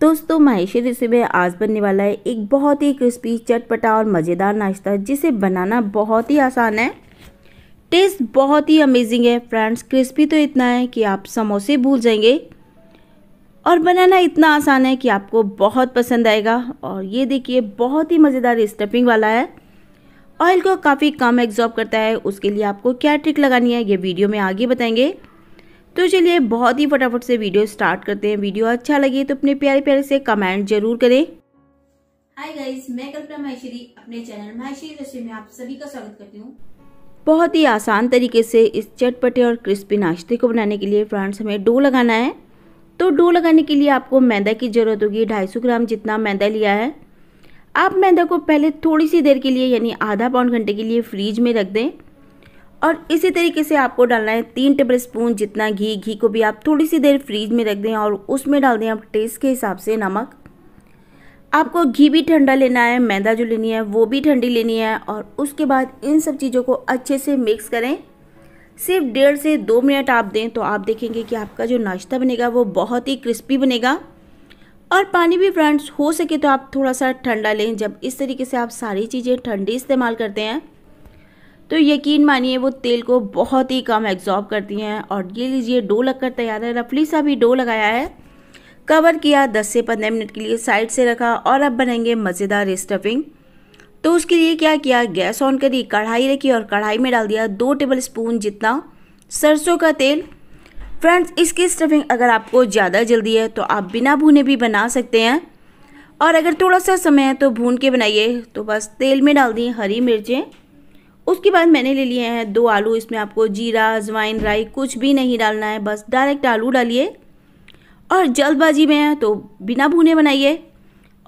दोस्तों महेशी रेसिपी में आज बनने वाला है एक बहुत ही क्रिस्पी चटपटा और मज़ेदार नाश्ता जिसे बनाना बहुत ही आसान है टेस्ट बहुत ही अमेजिंग है फ्रेंड्स क्रिस्पी तो इतना है कि आप समोसे भूल जाएंगे और बनाना इतना आसान है कि आपको बहुत पसंद आएगा और ये देखिए बहुत ही मज़ेदार स्टफिंग वाला है ऑयल को काफ़ी कम एग्जॉर्ब करता है उसके लिए आपको क्या ट्रिक लगानी है ये वीडियो में आगे बताएंगे तो चलिए बहुत ही फटाफट से वीडियो स्टार्ट करते हैं वीडियो अच्छा लगे तो अपने प्यारे प्यारे से कमेंट जरूर करें हाय गाइस मैं कल्पना महेश्वरी अपने चैनल महेश्वरी में आप सभी का स्वागत करती हूँ बहुत ही आसान तरीके से इस चटपटे और क्रिस्पी नाश्ते को बनाने के लिए फ्रेंड्स हमें डो लगाना है तो डो लगाने के लिए आपको मैदा की ज़रूरत होगी सौ ग्राम जितना मैदा लिया है आप मैदा को पहले थोड़ी सी देर के लिए यानी आधा पौन घंटे के लिए फ्रीज में रख दें और इसी तरीके से आपको डालना है तीन टेबल स्पून जितना घी घी को भी आप थोड़ी सी देर फ्रीज में रख दें और उसमें डाल दें आप टेस्ट के हिसाब से नमक आपको घी भी ठंडा लेना है मैदा जो लेनी है वो भी ठंडी लेनी है और उसके बाद इन सब चीज़ों को अच्छे से मिक्स करें सिर्फ डेढ़ से दो मिनट आप दें तो आप देखेंगे कि आपका जो नाश्ता बनेगा वो बहुत ही क्रिस्पी बनेगा और पानी भी फ्रेंड्स हो सके तो आप थोड़ा सा ठंडा लें जब इस तरीके से आप सारी चीज़ें ठंडी इस्तेमाल करते हैं तो यकीन मानिए वो तेल को बहुत ही कम एग्जॉर्ब करती हैं और ये लीजिए डो लगकर तैयार है रफली सा भी डो लगाया है कवर किया 10 से 15 मिनट के लिए साइड से रखा और अब बनेंगे मज़ेदार स्टफिंग तो उसके लिए क्या किया गैस ऑन करी कढ़ाई रखी और कढ़ाई में डाल दिया दो टेबल स्पून जितना सरसों का तेल फ्रेंड्स इसकी स्टफिंग अगर आपको ज़्यादा जल्दी है तो आप बिना भुने भी बना सकते हैं और अगर थोड़ा सा समय है तो भून के बनाइए तो बस तेल में डाल दी हरी मिर्चें उसके बाद मैंने ले लिए हैं दो आलू इसमें आपको जीरा अजवाइन राई कुछ भी नहीं डालना है बस डायरेक्ट आलू डालिए और जल्दबाजी में है तो बिना भुने बनाइए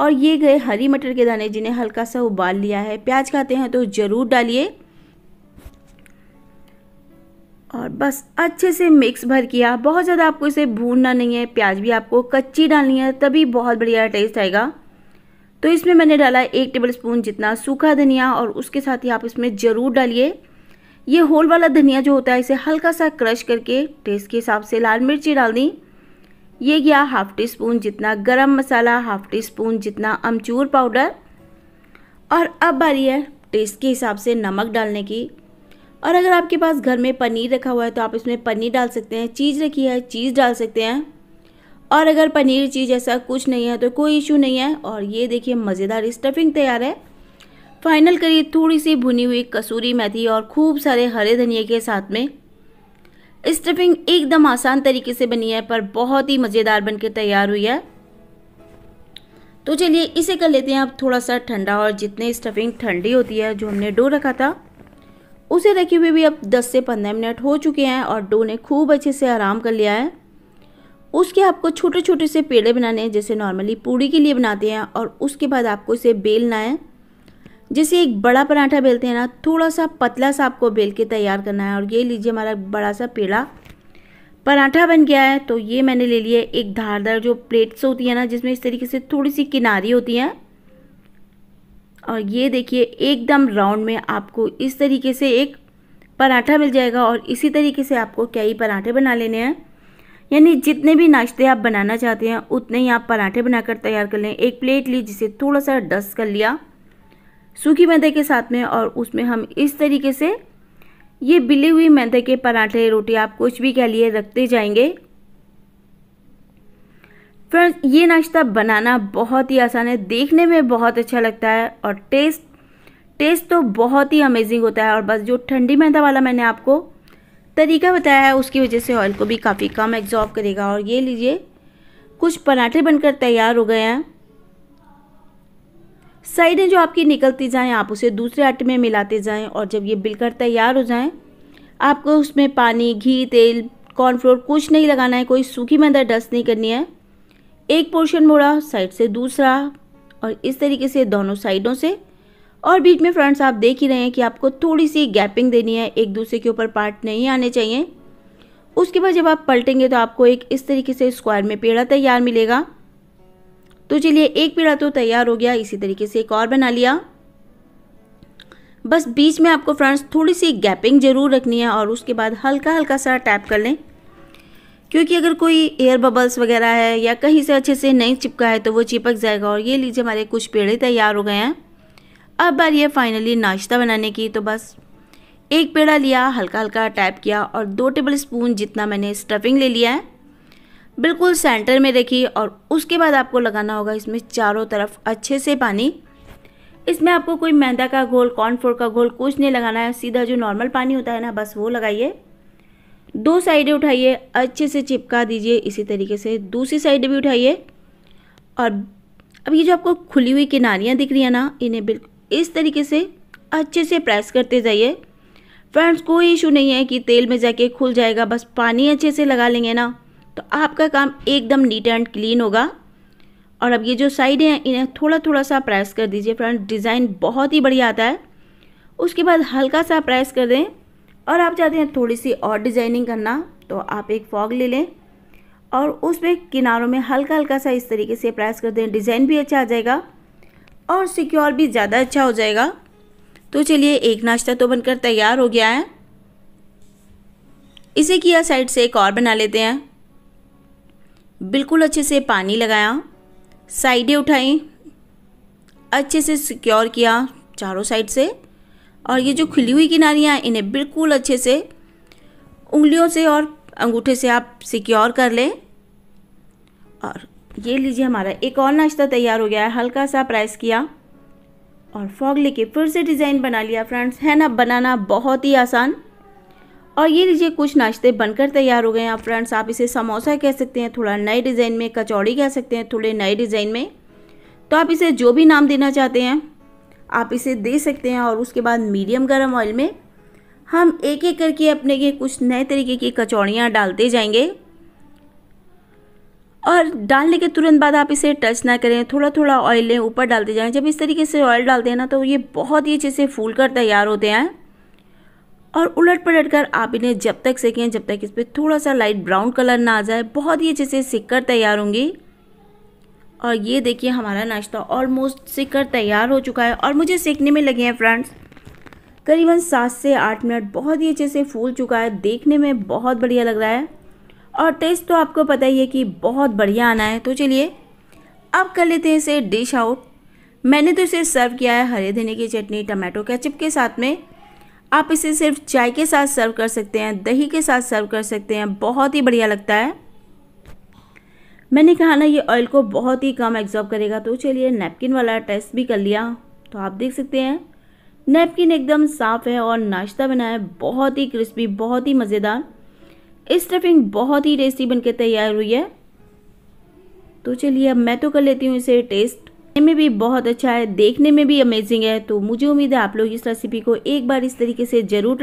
और ये गए हरी मटर के दाने जिन्हें हल्का सा उबाल लिया है प्याज खाते हैं तो ज़रूर डालिए और बस अच्छे से मिक्स भर किया बहुत ज़्यादा आपको इसे भूनना नहीं है प्याज भी आपको कच्ची डालनी है तभी बहुत बढ़िया टेस्ट आएगा तो इसमें मैंने डाला एक टेबल स्पून जितना सूखा धनिया और उसके साथ ही आप इसमें ज़रूर डालिए ये होल वाला धनिया जो होता है इसे हल्का सा क्रश करके टेस्ट के हिसाब से लाल मिर्ची डाल दी ये गया हाफ टी स्पून जितना गरम मसाला हाफ टी स्पून जितना अमचूर पाउडर और अब बारी है टेस्ट के हिसाब से नमक डालने की और अगर आपके पास घर में पनीर रखा हुआ है तो आप इसमें पनीर डाल सकते हैं चीज़ रखी है चीज़ डाल सकते हैं और अगर पनीर चीज़ ऐसा कुछ नहीं है तो कोई इशू नहीं है और ये देखिए मज़ेदार स्टफिंग तैयार है फाइनल करिए थोड़ी सी भुनी हुई कसूरी मेथी और खूब सारे हरे धनिए के साथ में स्टफिंग एकदम आसान तरीके से बनी है पर बहुत ही मज़ेदार बनकर तैयार हुई है तो चलिए इसे कर लेते हैं आप थोड़ा सा ठंडा और जितने स्टफिंग ठंडी होती है जो हमने डो रखा था उसे रखे हुए भी अब 10 से 15 मिनट हो चुके हैं और डो ने खूब अच्छे से आराम कर लिया है उसके आपको छोटे छोटे से पेड़े बनाने हैं जैसे नॉर्मली पूड़ी के लिए बनाते हैं और उसके बाद आपको इसे बेलना है जैसे एक बड़ा पराठा बेलते हैं ना थोड़ा सा पतला सा आपको बेल के तैयार करना है और ये लीजिए हमारा बड़ा सा पेड़ा पराठा बन गया है तो ये मैंने ले लिया एक धारदार जो प्लेट्स होती है ना जिसमें इस तरीके से थोड़ी सी किनारी होती हैं और ये देखिए एकदम राउंड में आपको इस तरीके से एक पराठा मिल जाएगा और इसी तरीके से आपको कई पराठे बना लेने हैं यानी जितने भी नाश्ते आप बनाना चाहते हैं उतने ही आप पराठे बनाकर तैयार कर लें एक प्लेट ली जिसे थोड़ा सा डस्ट कर लिया सूखी मैदे के साथ में और उसमें हम इस तरीके से ये बिली हुई मैदे के पराठे रोटी आप कुछ भी कह लिए रखते जाएंगे फ्रेंड्स ये नाश्ता बनाना बहुत ही आसान है देखने में बहुत अच्छा लगता है और टेस्ट टेस्ट तो बहुत ही अमेजिंग होता है और बस जो ठंडी मैदा वाला मैंने आपको तरीका बताया है उसकी वजह से ऑयल को भी काफ़ी कम एग्जॉर्ब करेगा और ये लीजिए कुछ पराठे बनकर तैयार हो गए हैं साइडें जो आपकी निकलती जाएं आप उसे दूसरे आटे में मिलाते जाएं और जब ये बिलकर तैयार हो जाएं आपको उसमें पानी घी तेल कॉर्नफ्लोर कुछ नहीं लगाना है कोई सूखी अंदर डस्ट नहीं करनी है एक पोर्शन मोड़ा साइड से दूसरा और इस तरीके से दोनों साइडों से और बीच में फ्रेंड्स आप देख ही रहे हैं कि आपको थोड़ी सी गैपिंग देनी है एक दूसरे के ऊपर पार्ट नहीं आने चाहिए उसके बाद जब आप पलटेंगे तो आपको एक इस तरीके से स्क्वायर में पेड़ा तैयार मिलेगा तो चलिए एक पेड़ा तो तैयार हो गया इसी तरीके से एक और बना लिया बस बीच में आपको फ्रेंड्स थोड़ी सी गैपिंग ज़रूर रखनी है और उसके बाद हल्का हल्का सा टैप कर लें क्योंकि अगर कोई एयर बबल्स वगैरह है या कहीं से अच्छे से नहीं चिपका है तो वो चिपक जाएगा और ये लीजिए हमारे कुछ पेड़े तैयार हो गए हैं अब बारी है फाइनली नाश्ता बनाने की तो बस एक पेड़ा लिया हल्का हल्का टैप किया और दो टेबल स्पून जितना मैंने स्टफिंग ले लिया है बिल्कुल सेंटर में रखी और उसके बाद आपको लगाना होगा इसमें चारों तरफ अच्छे से पानी इसमें आपको कोई मैदा का घोल कॉर्नफ्लोर का घोल कुछ नहीं लगाना है सीधा जो नॉर्मल पानी होता है ना बस वो लगाइए दो साइडें उठाइए अच्छे से चिपका दीजिए इसी तरीके से दूसरी साइड भी उठाइए और अब ये जो आपको खुली हुई किनारियाँ दिख रही हैं ना इन्हें बिल इस तरीके से अच्छे से प्रेस करते जाइए फ्रेंड्स कोई इशू नहीं है कि तेल में जाके खुल जाएगा बस पानी अच्छे से लगा लेंगे ना तो आपका काम एकदम नीट एंड क्लीन होगा और अब ये जो साइड हैं इन्हें थोड़ा थोड़ा सा प्रेस कर दीजिए फ्रेंड्स डिज़ाइन बहुत ही बढ़िया आता है उसके बाद हल्का सा प्रेस कर दें और आप चाहते हैं थोड़ी सी और डिज़ाइनिंग करना तो आप एक फॉग ले लें और उसमें किनारों में हल्का हल्का सा इस तरीके से प्रेस कर दें डिज़ाइन भी अच्छा आ जाएगा और सिक्योर भी ज़्यादा अच्छा हो जाएगा तो चलिए एक नाश्ता तो बनकर तैयार हो गया है इसे किया साइड से एक और बना लेते हैं बिल्कुल अच्छे से पानी लगाया साइडें उठाई अच्छे से सिक्योर किया चारों साइड से और ये जो खुली हुई किनारियाँ हैं इन्हें बिल्कुल अच्छे से उंगलियों से और अंगूठे से आप सिक्योर कर लें और ये लीजिए हमारा एक और नाश्ता तैयार हो गया है हल्का सा प्रेस किया और फॉग लेके फिर से डिज़ाइन बना लिया फ्रेंड्स है ना बनाना बहुत ही आसान और ये लीजिए कुछ नाश्ते बनकर तैयार हो गए हैं फ्रेंड्स आप इसे समोसा कह सकते हैं थोड़ा नए डिज़ाइन में कचौड़ी कह सकते हैं थोड़े नए डिज़ाइन में तो आप इसे जो भी नाम देना चाहते हैं आप इसे दे सकते हैं और उसके बाद मीडियम गर्म ऑयल में हम एक एक करके अपने के कुछ नए तरीके की कचौड़ियाँ डालते जाएंगे और डालने के तुरंत बाद आप इसे टच ना करें थोड़ा थोड़ा ऑयल लें ऊपर डालते जाएँ जब इस तरीके से ऑयल डालते हैं ना तो ये बहुत ही अच्छे से फूल कर तैयार होते हैं और उलट पलट कर आप इन्हें जब तक सेकें जब तक इस पर थोड़ा सा लाइट ब्राउन कलर ना आ जाए बहुत ही अच्छे से सिक कर तैयार होंगी और ये देखिए हमारा नाश्ता ऑलमोस्ट सिक कर तैयार हो चुका है और मुझे सेकने में लगे हैं फ्रेंड्स करीबन सात से आठ मिनट बहुत ही अच्छे से फूल चुका है देखने में बहुत बढ़िया लग रहा है और टेस्ट तो आपको पता ही है कि बहुत बढ़िया आना है तो चलिए अब कर लेते हैं इसे डिश आउट मैंने तो इसे सर्व किया है हरे धने की चटनी टमाटो केचप के साथ में आप इसे सिर्फ चाय के साथ सर्व कर सकते हैं दही के साथ सर्व कर सकते हैं बहुत ही बढ़िया लगता है मैंने कहा ना ये ऑयल को बहुत ही कम एब्जॉर्ब करेगा तो चलिए नैपकिन वाला टेस्ट भी कर लिया तो आप देख सकते हैं नैपकिन एकदम साफ़ है और नाश्ता बना है बहुत ही क्रिस्पी बहुत ही मज़ेदार स्टफिंग बहुत ही टेस्टी बनके तैयार हुई है तो चलिए अब मैं तो कर लेती हूँ इसे टेस्ट खाने में भी बहुत अच्छा है देखने में भी अमेजिंग है तो मुझे उम्मीद है आप लोग इस रेसिपी को एक बार इस तरीके से जरूर